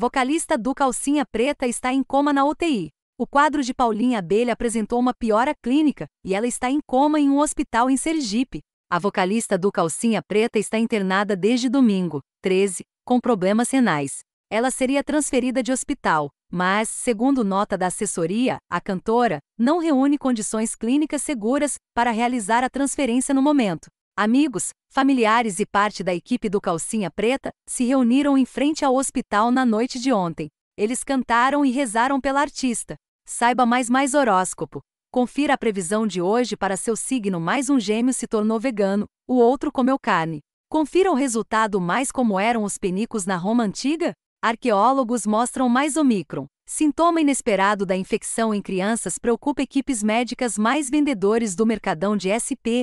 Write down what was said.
Vocalista do Calcinha Preta está em coma na UTI. O quadro de Paulinha Abelha apresentou uma piora clínica e ela está em coma em um hospital em Sergipe. A vocalista do Calcinha Preta está internada desde domingo, 13, com problemas renais. Ela seria transferida de hospital, mas, segundo nota da assessoria, a cantora não reúne condições clínicas seguras para realizar a transferência no momento. Amigos, familiares e parte da equipe do Calcinha Preta se reuniram em frente ao hospital na noite de ontem. Eles cantaram e rezaram pela artista. Saiba mais mais horóscopo. Confira a previsão de hoje para seu signo. Mais um gêmeo se tornou vegano, o outro comeu carne. Confira o resultado mais como eram os penicos na Roma antiga? Arqueólogos mostram mais Omicron. Sintoma inesperado da infecção em crianças preocupa equipes médicas mais vendedores do mercadão de SP,